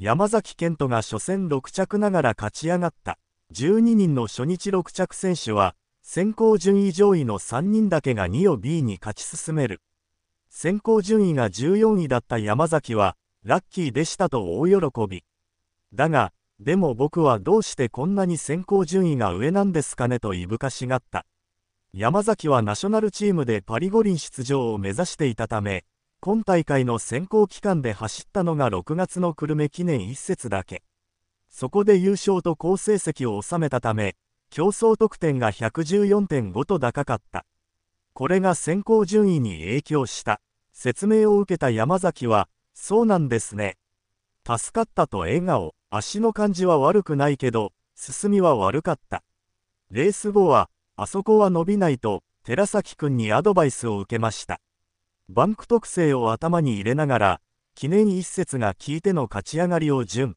山崎賢人が初戦6着ながら勝ち上がった12人の初日6着選手は先行順位上位の3人だけが2を B に勝ち進める先行順位が14位だった山崎はラッキーでしたと大喜びだがでも僕はどうしてこんなに先行順位が上なんですかねといぶかしがった山崎はナショナルチームでパリ五輪出場を目指していたため今大会の選考期間で走ったのが6月の久留米記念一節だけ。そこで優勝と好成績を収めたため、競争得点が114.5と高かった。これが選考順位に影響した。説明を受けた山崎は、そうなんですね。助かったと笑顔、足の感じは悪くないけど、進みは悪かった。レース後は、あそこは伸びないと、寺崎くんにアドバイスを受けました。バンク特性を頭に入れながら、記念一節が効いての勝ち上がりを順。